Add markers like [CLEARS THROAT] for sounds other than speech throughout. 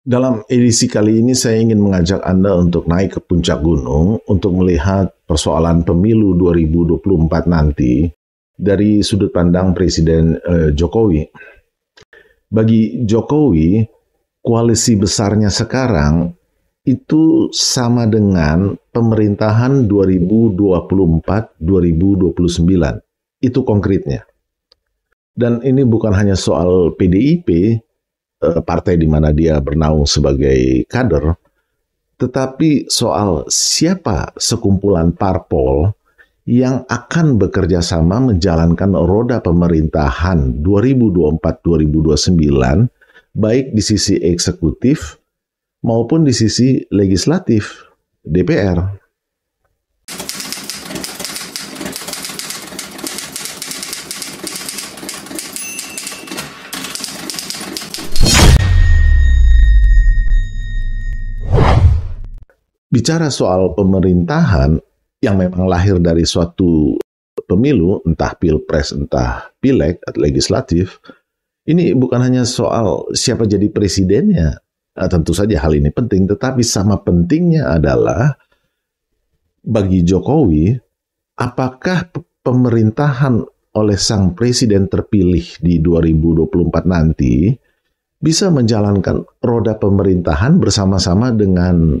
Dalam edisi kali ini saya ingin mengajak Anda untuk naik ke puncak gunung untuk melihat persoalan pemilu 2024 nanti dari sudut pandang Presiden eh, Jokowi. Bagi Jokowi, koalisi besarnya sekarang itu sama dengan pemerintahan 2024-2029. Itu konkretnya. Dan ini bukan hanya soal PDIP, Eh, partai di mana dia bernaung sebagai kader, tetapi soal siapa sekumpulan parpol yang akan bekerja sama menjalankan roda pemerintahan 2024-2029 baik di sisi eksekutif maupun di sisi legislatif DPR. bicara soal pemerintahan yang memang lahir dari suatu pemilu, entah pilpres, entah pileg, atau legislatif, ini bukan hanya soal siapa jadi presidennya. Nah, tentu saja hal ini penting, tetapi sama pentingnya adalah bagi Jokowi, apakah pemerintahan oleh sang presiden terpilih di 2024 nanti bisa menjalankan roda pemerintahan bersama-sama dengan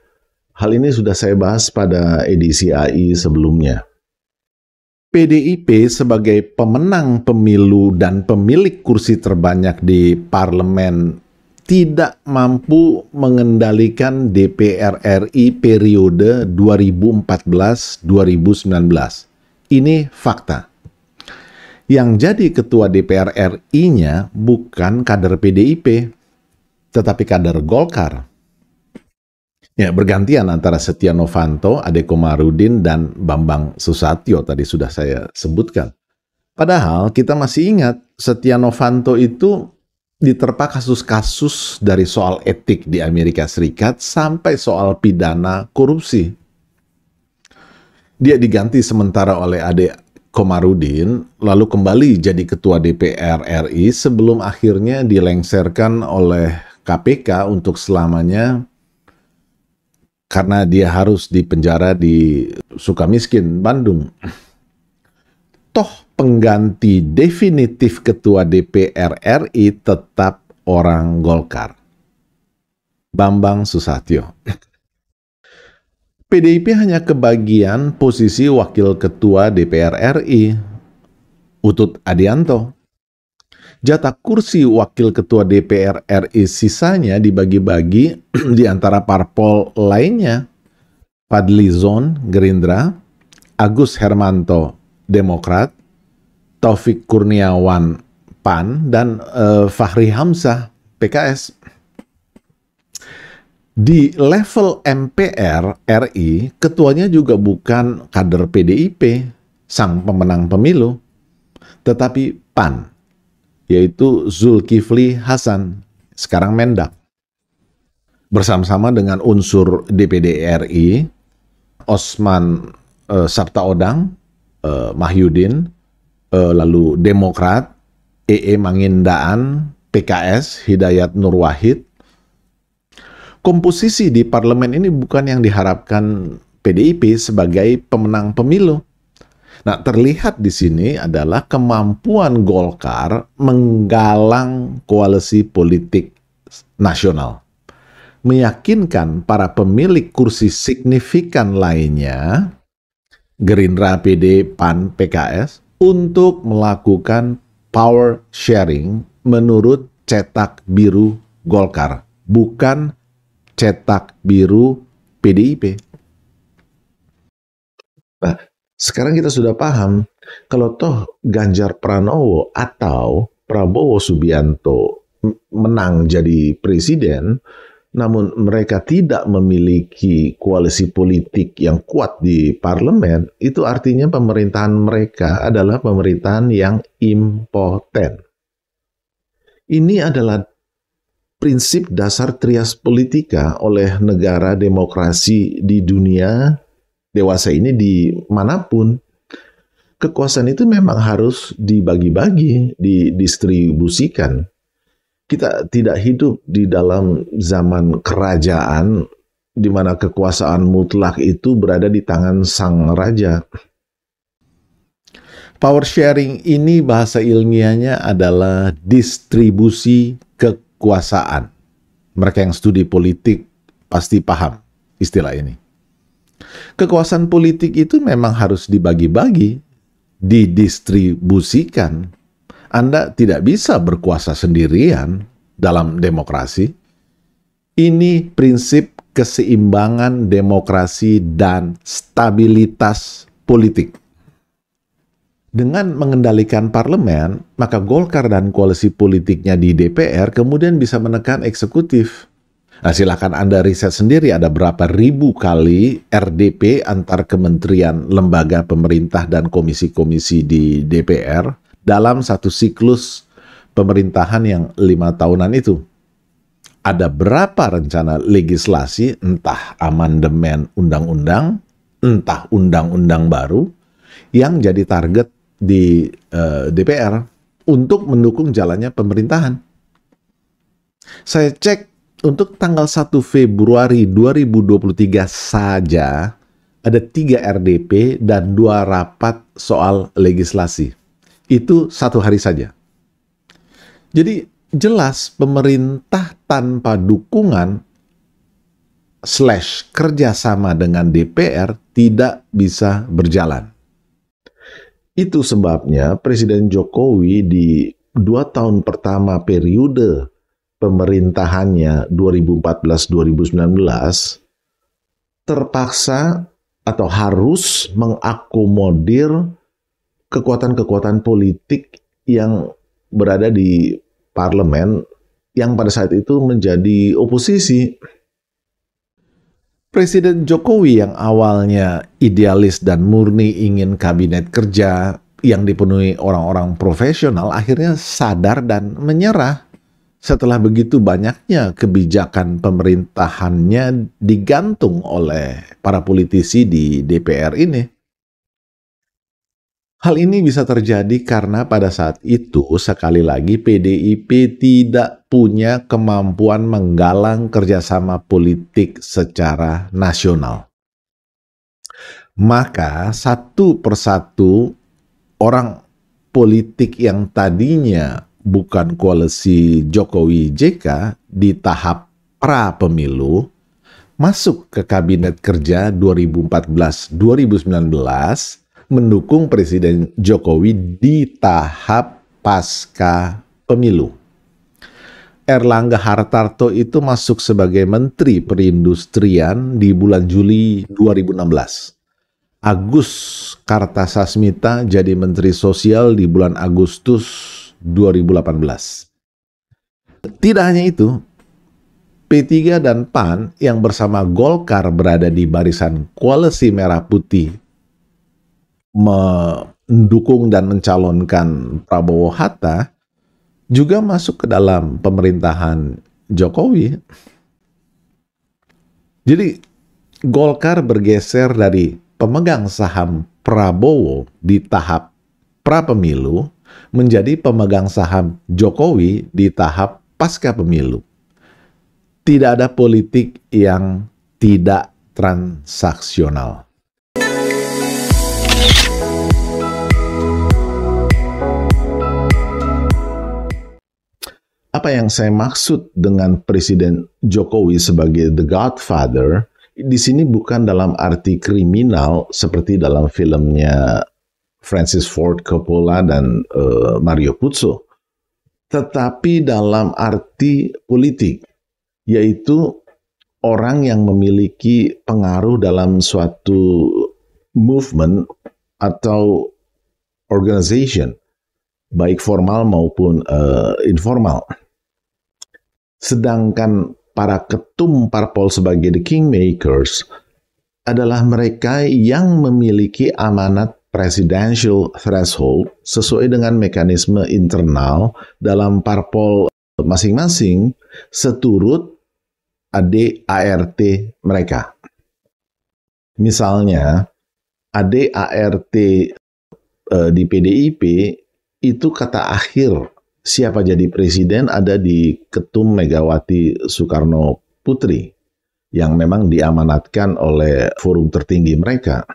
Hal ini sudah saya bahas pada edisi AI sebelumnya. PDIP sebagai pemenang pemilu dan pemilik kursi terbanyak di parlemen tidak mampu mengendalikan DPR RI periode 2014-2019. Ini fakta. Yang jadi ketua DPR RI-nya bukan kader PDIP, tetapi kader Golkar. Ya, bergantian antara Setia Novanto, Ade Komarudin, dan Bambang Susatyo tadi sudah saya sebutkan. Padahal kita masih ingat Setia Novanto itu diterpa kasus-kasus dari soal etik di Amerika Serikat sampai soal pidana korupsi. Dia diganti sementara oleh Ade Komarudin, lalu kembali jadi ketua DPR RI sebelum akhirnya dilengserkan oleh KPK untuk selamanya karena dia harus di penjara di Sukamiskin, Bandung. Toh pengganti definitif ketua DPR RI tetap orang Golkar. Bambang Susatyo. PDIP hanya kebagian posisi wakil ketua DPR RI, Utut Adianto. Jatah kursi wakil ketua DPR RI sisanya dibagi-bagi [CLEARS THROAT] di antara parpol lainnya. Padli Zon, Gerindra, Agus Hermanto Demokrat, Taufik Kurniawan PAN dan uh, Fahri Hamzah PKS. Di level MPR RI, ketuanya juga bukan kader PDIP, sang pemenang pemilu, tetapi PAN yaitu Zulkifli Hasan, sekarang Mendak. Bersama-sama dengan unsur DPD RI, Osman eh, Odang, eh, Mahyudin, eh, lalu Demokrat, EE e Mangindaan, PKS, Hidayat Nur Wahid. Komposisi di parlemen ini bukan yang diharapkan PDIP sebagai pemenang pemilu, Nah, terlihat di sini adalah kemampuan Golkar menggalang koalisi politik nasional. Meyakinkan para pemilik kursi signifikan lainnya, Gerindra, PD, PAN, PKS, untuk melakukan power sharing menurut cetak biru Golkar, bukan cetak biru PDIP. Nah, sekarang kita sudah paham kalau toh Ganjar Pranowo atau Prabowo Subianto menang jadi presiden, namun mereka tidak memiliki koalisi politik yang kuat di parlemen, itu artinya pemerintahan mereka adalah pemerintahan yang impoten. Ini adalah prinsip dasar trias politika oleh negara demokrasi di dunia dewasa ini di manapun kekuasaan itu memang harus dibagi-bagi, didistribusikan. Kita tidak hidup di dalam zaman kerajaan di mana kekuasaan mutlak itu berada di tangan sang raja. Power sharing ini bahasa ilmiahnya adalah distribusi kekuasaan. Mereka yang studi politik pasti paham istilah ini. Kekuasaan politik itu memang harus dibagi-bagi, didistribusikan. Anda tidak bisa berkuasa sendirian dalam demokrasi. Ini prinsip keseimbangan demokrasi dan stabilitas politik. Dengan mengendalikan parlemen, maka Golkar dan koalisi politiknya di DPR kemudian bisa menekan eksekutif Nah, silahkan Anda riset sendiri ada berapa ribu kali RDP antar kementerian, lembaga pemerintah, dan komisi-komisi di DPR dalam satu siklus pemerintahan yang lima tahunan itu. Ada berapa rencana legislasi, entah amandemen undang-undang, entah undang-undang baru, yang jadi target di uh, eh, DPR untuk mendukung jalannya pemerintahan. Saya cek untuk tanggal 1 Februari 2023 saja, ada tiga RDP dan dua rapat soal legislasi. Itu satu hari saja. Jadi jelas pemerintah tanpa dukungan slash kerjasama dengan DPR tidak bisa berjalan. Itu sebabnya Presiden Jokowi di dua tahun pertama periode pemerintahannya 2014-2019 terpaksa atau harus mengakomodir kekuatan-kekuatan politik yang berada di parlemen yang pada saat itu menjadi oposisi. Presiden Jokowi yang awalnya idealis dan murni ingin kabinet kerja yang dipenuhi orang-orang profesional akhirnya sadar dan menyerah setelah begitu banyaknya kebijakan pemerintahannya digantung oleh para politisi di DPR ini. Hal ini bisa terjadi karena pada saat itu sekali lagi PDIP tidak punya kemampuan menggalang kerjasama politik secara nasional. Maka satu persatu orang politik yang tadinya bukan koalisi Jokowi JK di tahap pra pemilu masuk ke kabinet kerja 2014-2019 mendukung Presiden Jokowi di tahap pasca pemilu. Erlangga Hartarto itu masuk sebagai Menteri Perindustrian di bulan Juli 2016. Agus Kartasasmita jadi Menteri Sosial di bulan Agustus 2018. Tidak hanya itu, P3 dan PAN yang bersama Golkar berada di barisan koalisi merah putih mendukung dan mencalonkan Prabowo Hatta juga masuk ke dalam pemerintahan Jokowi. Jadi Golkar bergeser dari pemegang saham Prabowo di tahap pra pemilu menjadi pemegang saham Jokowi di tahap pasca pemilu. Tidak ada politik yang tidak transaksional. Apa yang saya maksud dengan Presiden Jokowi sebagai The Godfather? Di sini bukan dalam arti kriminal seperti dalam filmnya Francis Ford Coppola dan uh, Mario Puzo, tetapi dalam arti politik, yaitu orang yang memiliki pengaruh dalam suatu movement atau organization, baik formal maupun uh, informal. Sedangkan para ketum parpol sebagai the kingmakers adalah mereka yang memiliki amanat presidential threshold sesuai dengan mekanisme internal dalam parpol masing-masing seturut ADART mereka. Misalnya, ADART e, di PDIP itu kata akhir siapa jadi presiden ada di Ketum Megawati Soekarno Putri yang memang diamanatkan oleh forum tertinggi mereka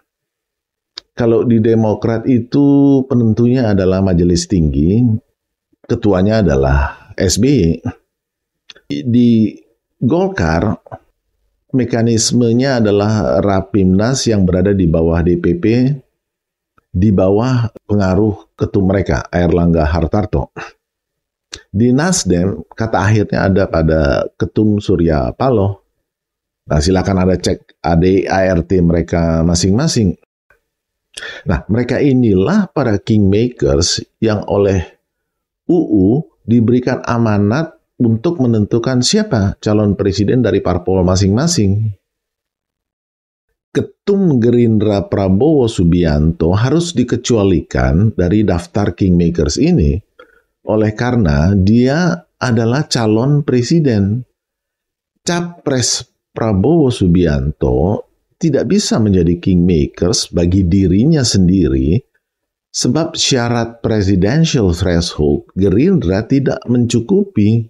kalau di Demokrat itu penentunya adalah majelis tinggi, ketuanya adalah SBY. Di Golkar, mekanismenya adalah Rapimnas yang berada di bawah DPP, di bawah pengaruh ketum mereka, Erlangga Hartarto. Di Nasdem, kata akhirnya ada pada ketum Surya Paloh. Nah, silakan ada cek ART mereka masing-masing Nah, mereka inilah para kingmakers yang oleh UU diberikan amanat untuk menentukan siapa calon presiden dari parpol masing-masing. Ketum Gerindra Prabowo Subianto harus dikecualikan dari daftar kingmakers ini oleh karena dia adalah calon presiden. Capres Prabowo Subianto tidak bisa menjadi kingmakers bagi dirinya sendiri sebab syarat presidential threshold Gerindra tidak mencukupi.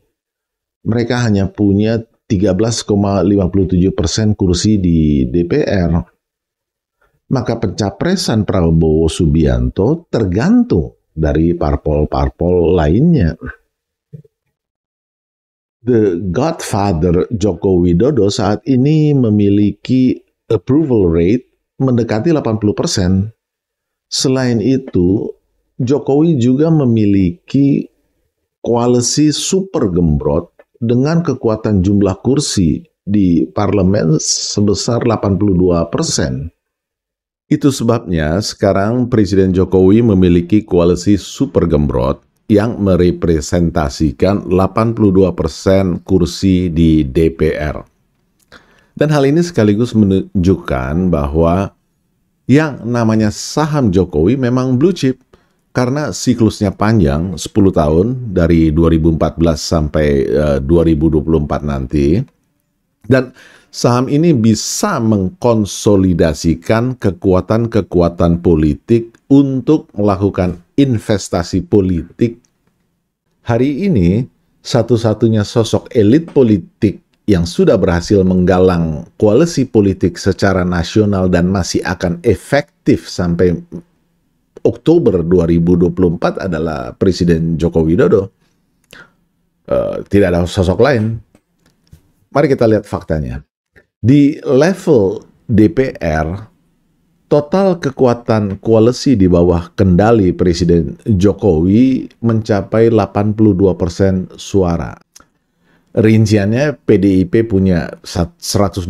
Mereka hanya punya 13,57 persen kursi di DPR. Maka pencapresan Prabowo Subianto tergantung dari parpol-parpol lainnya. The Godfather Joko Widodo saat ini memiliki approval rate mendekati 80%. Selain itu, Jokowi juga memiliki koalisi super gembrot dengan kekuatan jumlah kursi di parlemen sebesar 82 Itu sebabnya sekarang Presiden Jokowi memiliki koalisi super gembrot yang merepresentasikan 82 kursi di DPR. Dan hal ini sekaligus menunjukkan bahwa yang namanya saham Jokowi memang blue chip karena siklusnya panjang 10 tahun dari 2014 sampai eh, uh, 2024 nanti dan saham ini bisa mengkonsolidasikan kekuatan-kekuatan politik untuk melakukan investasi politik. Hari ini satu-satunya sosok elit politik yang sudah berhasil menggalang koalisi politik secara nasional dan masih akan efektif sampai Oktober 2024 adalah Presiden Joko Widodo. Uh, tidak ada sosok lain. Mari kita lihat faktanya. Di level DPR, total kekuatan koalisi di bawah kendali Presiden Jokowi mencapai 82% suara rinciannya PDIP punya 128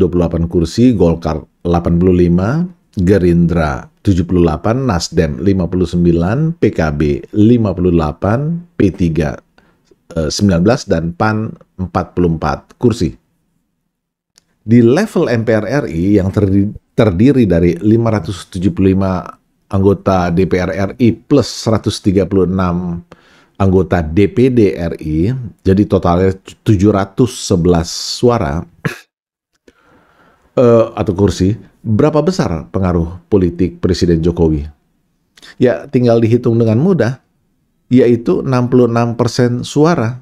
kursi, Golkar 85, Gerindra 78, Nasdem 59, PKB 58, P3 19 dan PAN 44 kursi. Di level MPR RI yang terdiri dari 575 anggota DPR RI plus 136 anggota DPD RI, jadi totalnya 711 suara uh, [CLEARS THROAT] atau kursi, berapa besar pengaruh politik Presiden Jokowi? Ya, tinggal dihitung dengan mudah, yaitu 66% suara.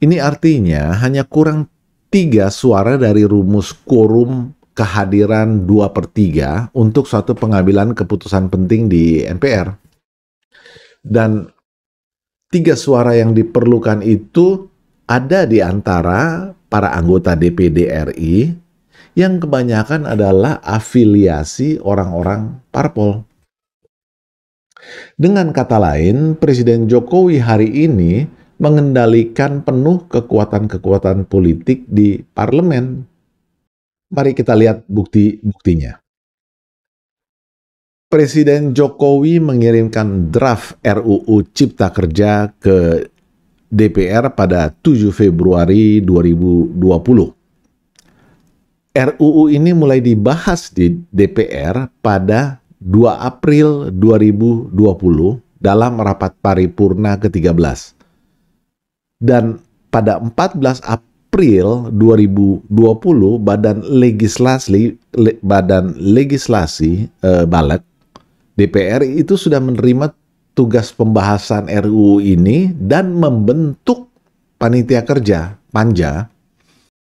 Ini artinya hanya kurang tiga suara dari rumus quorum kehadiran 2 per 3 untuk suatu pengambilan keputusan penting di MPR. Dan tiga suara yang diperlukan itu ada di antara para anggota DPD RI yang kebanyakan adalah afiliasi orang-orang parpol. Dengan kata lain, Presiden Jokowi hari ini mengendalikan penuh kekuatan-kekuatan politik di parlemen. Mari kita lihat bukti-buktinya. Presiden Jokowi mengirimkan draft RUU Cipta Kerja ke DPR pada 7 Februari 2020. RUU ini mulai dibahas di DPR pada 2 April 2020 dalam rapat paripurna ke-13. Dan pada 14 April 2020 Badan Legislasi Badan Legislasi eh, Balek DPR itu sudah menerima tugas pembahasan RUU ini dan membentuk panitia kerja Panja.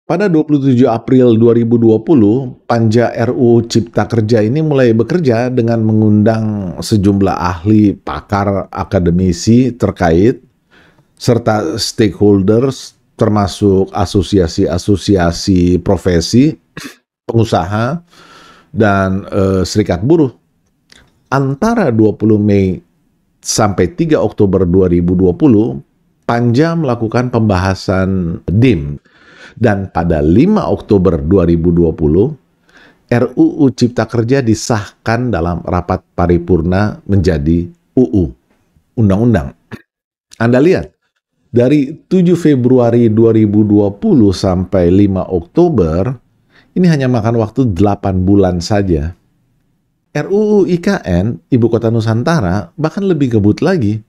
Pada 27 April 2020, Panja RUU Cipta Kerja ini mulai bekerja dengan mengundang sejumlah ahli, pakar, akademisi terkait serta stakeholders termasuk asosiasi-asosiasi profesi, pengusaha dan e, serikat buruh antara 20 Mei sampai 3 Oktober 2020, Panja melakukan pembahasan DIM. Dan pada 5 Oktober 2020, RUU Cipta Kerja disahkan dalam rapat paripurna menjadi UU, Undang-Undang. Anda lihat, dari 7 Februari 2020 sampai 5 Oktober, ini hanya makan waktu 8 bulan saja RUU IKN, Ibu Kota Nusantara, bahkan lebih kebut lagi.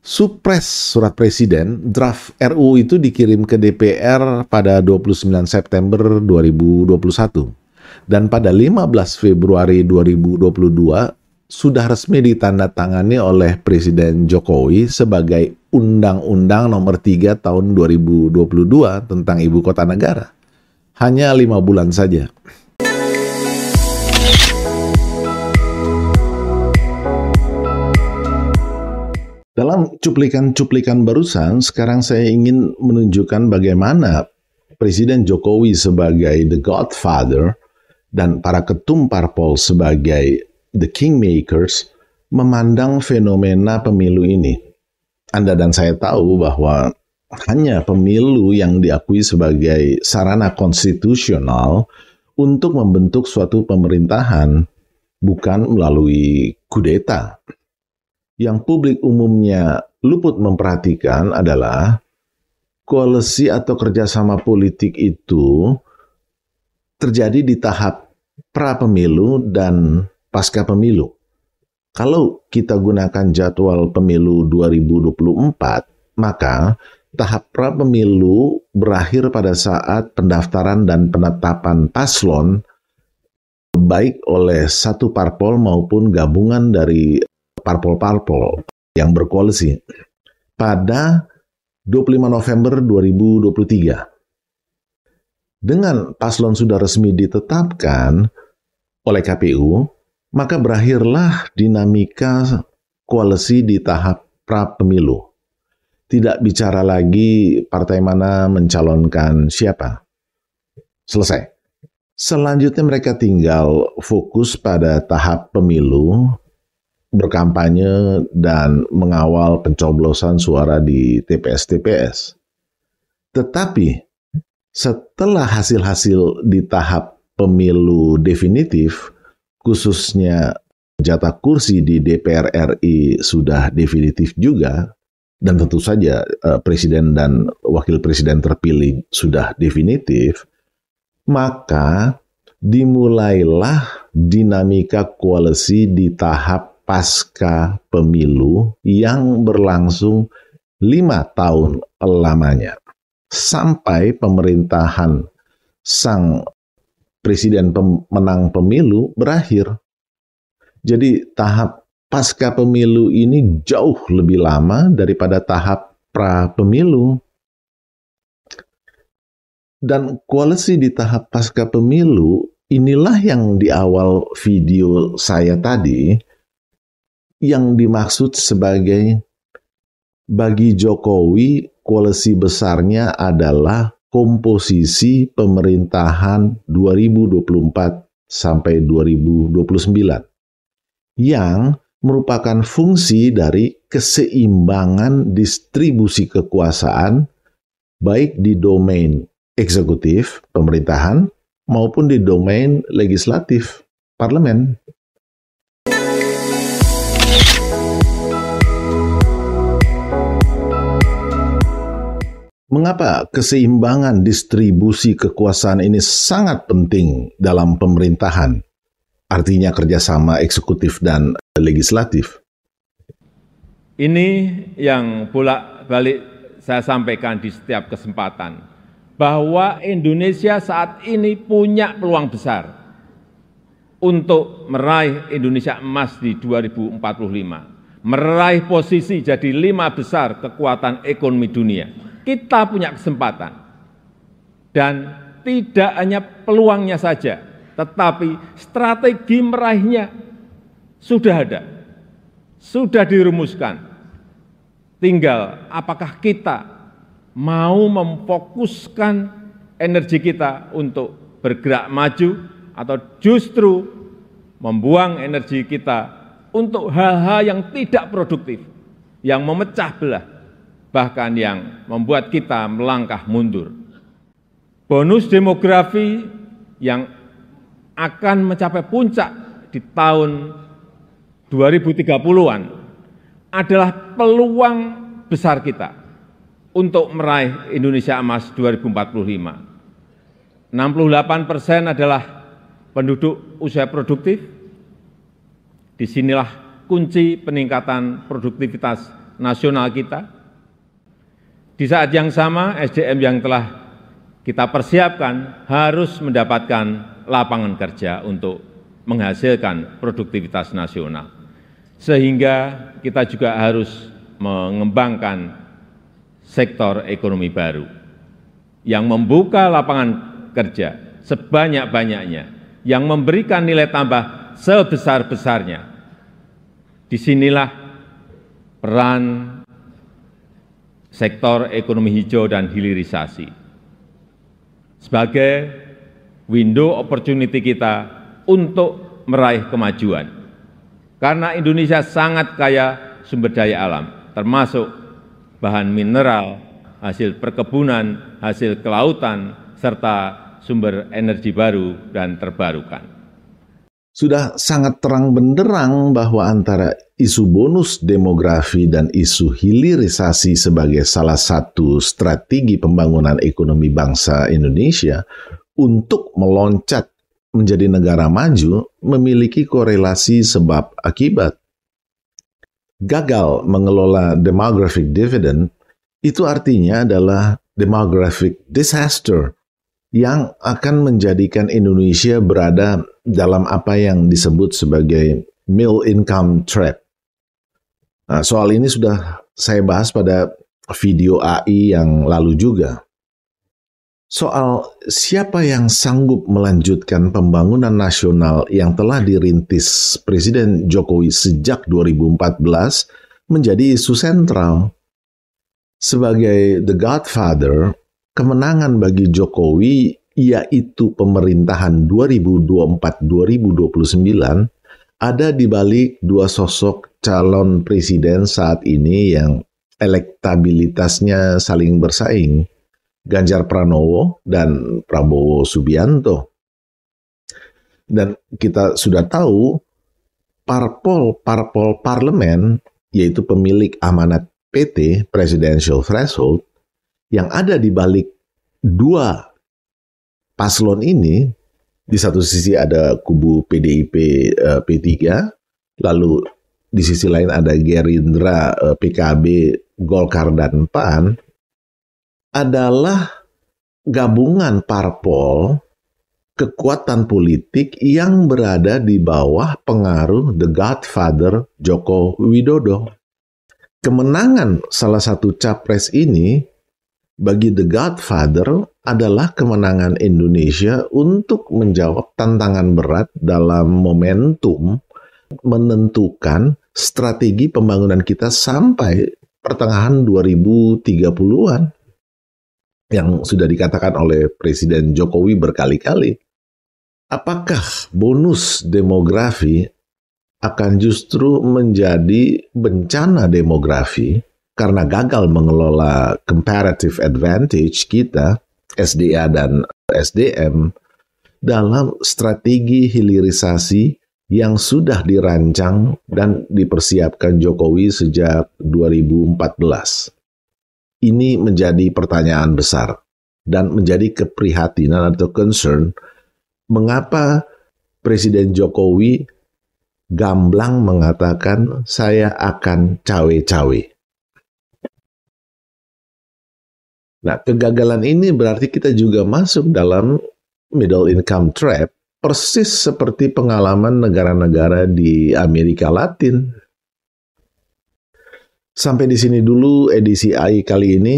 Supres surat presiden, draft RUU itu dikirim ke DPR pada 29 September 2021. Dan pada 15 Februari 2022, sudah resmi ditandatangani oleh Presiden Jokowi sebagai Undang-Undang Nomor 3 Tahun 2022 tentang Ibu Kota Negara. Hanya lima bulan saja. tentang cuplikan-cuplikan barusan, sekarang saya ingin menunjukkan bagaimana Presiden Jokowi sebagai the godfather dan para ketum parpol sebagai the kingmakers memandang fenomena pemilu ini. Anda dan saya tahu bahwa hanya pemilu yang diakui sebagai sarana konstitusional untuk membentuk suatu pemerintahan, bukan melalui kudeta yang publik umumnya luput memperhatikan adalah koalisi atau kerjasama politik itu terjadi di tahap pra pemilu dan pasca pemilu. Kalau kita gunakan jadwal pemilu 2024, maka tahap pra pemilu berakhir pada saat pendaftaran dan penetapan paslon baik oleh satu parpol maupun gabungan dari parpol-parpol yang berkoalisi pada 25 November 2023. Dengan paslon sudah resmi ditetapkan oleh KPU, maka berakhirlah dinamika koalisi di tahap pra pemilu. Tidak bicara lagi partai mana mencalonkan siapa. Selesai. Selanjutnya mereka tinggal fokus pada tahap pemilu berkampanye dan mengawal pencoblosan suara di TPS-TPS. Tetapi setelah hasil-hasil di tahap pemilu definitif, khususnya jatah kursi di DPR RI sudah definitif juga, dan tentu saja eh, presiden dan wakil presiden terpilih sudah definitif, maka dimulailah dinamika koalisi di tahap pasca pemilu yang berlangsung lima tahun lamanya. Sampai pemerintahan sang presiden pemenang pemilu berakhir. Jadi tahap pasca pemilu ini jauh lebih lama daripada tahap pra pemilu. Dan koalisi di tahap pasca pemilu inilah yang di awal video saya tadi yang dimaksud sebagai bagi Jokowi koalisi besarnya adalah komposisi pemerintahan 2024 sampai 2029 yang merupakan fungsi dari keseimbangan distribusi kekuasaan baik di domain eksekutif pemerintahan maupun di domain legislatif parlemen Mengapa keseimbangan distribusi kekuasaan ini sangat penting dalam pemerintahan? Artinya kerjasama eksekutif dan legislatif. Ini yang bolak-balik saya sampaikan di setiap kesempatan, bahwa Indonesia saat ini punya peluang besar untuk meraih Indonesia emas di 2045, meraih posisi jadi lima besar kekuatan ekonomi dunia kita punya kesempatan. Dan tidak hanya peluangnya saja, tetapi strategi meraihnya sudah ada, sudah dirumuskan. Tinggal apakah kita mau memfokuskan energi kita untuk bergerak maju atau justru membuang energi kita untuk hal-hal yang tidak produktif, yang memecah belah, bahkan yang membuat kita melangkah mundur. Bonus demografi yang akan mencapai puncak di tahun 2030-an adalah peluang besar kita untuk meraih Indonesia Emas 2045. 68 persen adalah penduduk usia produktif. Disinilah kunci peningkatan produktivitas nasional kita di saat yang sama, SDM yang telah kita persiapkan harus mendapatkan lapangan kerja untuk menghasilkan produktivitas nasional. Sehingga kita juga harus mengembangkan sektor ekonomi baru yang membuka lapangan kerja sebanyak-banyaknya, yang memberikan nilai tambah sebesar-besarnya. Disinilah peran sektor ekonomi hijau dan hilirisasi. Sebagai window opportunity kita untuk meraih kemajuan. Karena Indonesia sangat kaya sumber daya alam, termasuk bahan mineral, hasil perkebunan, hasil kelautan, serta sumber energi baru dan terbarukan. Sudah sangat terang benderang bahwa antara isu bonus demografi dan isu hilirisasi sebagai salah satu strategi pembangunan ekonomi bangsa Indonesia untuk meloncat menjadi negara maju memiliki korelasi sebab akibat. Gagal mengelola demographic dividend itu artinya adalah demographic disaster yang akan menjadikan Indonesia berada dalam apa yang disebut sebagai middle income trap Nah, soal ini sudah saya bahas pada video AI yang lalu juga. Soal siapa yang sanggup melanjutkan pembangunan nasional yang telah dirintis Presiden Jokowi sejak 2014 menjadi isu sentral. Sebagai the godfather, kemenangan bagi Jokowi yaitu pemerintahan 2024-2029 ada di balik dua sosok calon presiden saat ini yang elektabilitasnya saling bersaing, Ganjar Pranowo dan Prabowo Subianto. Dan kita sudah tahu parpol parpol parlemen yaitu pemilik amanat PT Presidential Threshold yang ada di balik dua paslon ini di satu sisi ada kubu PDIP uh, P3, lalu di sisi lain ada Gerindra, uh, eh, PKB, Golkar dan PAN adalah gabungan parpol kekuatan politik yang berada di bawah pengaruh The Godfather Joko Widodo. Kemenangan salah satu capres ini bagi The Godfather adalah kemenangan Indonesia untuk menjawab tantangan berat dalam momentum menentukan strategi pembangunan kita sampai pertengahan 2030-an yang sudah dikatakan oleh Presiden Jokowi berkali-kali. Apakah bonus demografi akan justru menjadi bencana demografi karena gagal mengelola comparative advantage kita, SDA dan SDM, dalam strategi hilirisasi yang sudah dirancang dan dipersiapkan Jokowi sejak 2014. Ini menjadi pertanyaan besar dan menjadi keprihatinan atau concern mengapa Presiden Jokowi gamblang mengatakan saya akan cawe-cawe. Nah, kegagalan ini berarti kita juga masuk dalam middle income trap, persis seperti pengalaman negara-negara di Amerika Latin. Sampai di sini dulu edisi AI kali ini.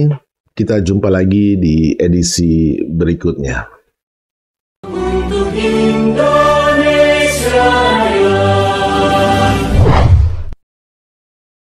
Kita jumpa lagi di edisi berikutnya.